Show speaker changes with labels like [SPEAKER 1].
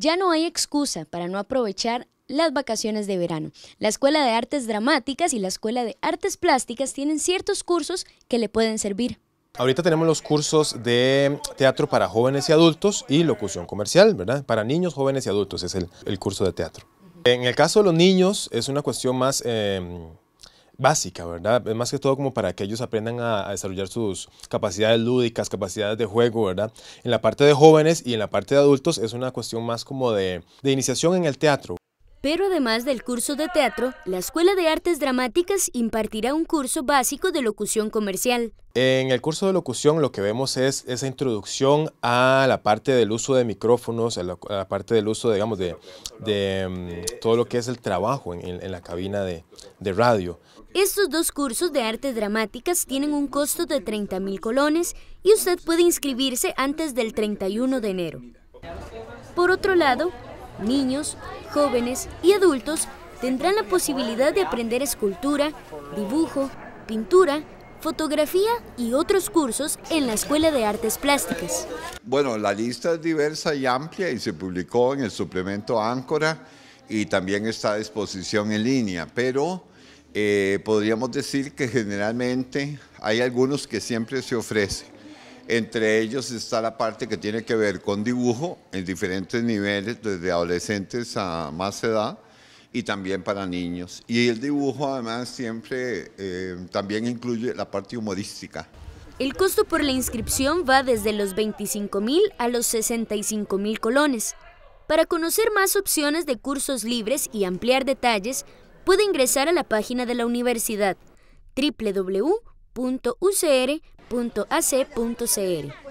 [SPEAKER 1] Ya no hay excusa para no aprovechar las vacaciones de verano. La Escuela de Artes Dramáticas y la Escuela de Artes Plásticas tienen ciertos cursos que le pueden servir.
[SPEAKER 2] Ahorita tenemos los cursos de teatro para jóvenes y adultos y locución comercial, ¿verdad? Para niños, jóvenes y adultos es el, curso de teatro. En el caso de los niños es una cuestión más... Em, básica, ¿verdad? Es Más que todo como para que ellos aprendan a, desarrollar sus capacidades lúdicas, capacidades de juego, ¿verdad? En la parte de jóvenes y en la parte de adultos es una cuestión más como de, de iniciación en el teatro.
[SPEAKER 1] Pero además del curso de teatro, la Escuela de Artes Dramáticas impartirá un curso básico de locución comercial.
[SPEAKER 2] En el curso de locución lo que vemos es esa introducción a la parte del uso de micrófonos, a la, parte del uso, digamos, de, mm, todo lo que es el trabajo en, la cabina de, de radio.
[SPEAKER 1] Estos dos cursos de artes dramáticas tienen un costo de 30 mil colones y usted puede inscribirse antes del 31 de enero. Por otro lado, niños, jóvenes y adultos tendrán la posibilidad de aprender escultura, dibujo, pintura, fotografía y otros cursos en la Escuela de Artes Plásticas.
[SPEAKER 3] Bueno, la lista es diversa y amplia y se publicó en el suplemento Áncora y también está a disposición en línea, pero eh, podríamos decir que generalmente hay algunos que siempre se ofrecen. Entre ellos está la parte que tiene que ver con dibujo en diferentes niveles, desde adolescentes a más edad y también para niños. Y el dibujo además siempre eh, también incluye la parte humorística.
[SPEAKER 1] El costo por la inscripción va desde los 25.000 a los 65.000 colones. Para conocer más opciones de cursos libres y ampliar detalles, puede ingresar a la página de la universidad www.ucr.edu www.ac.cr.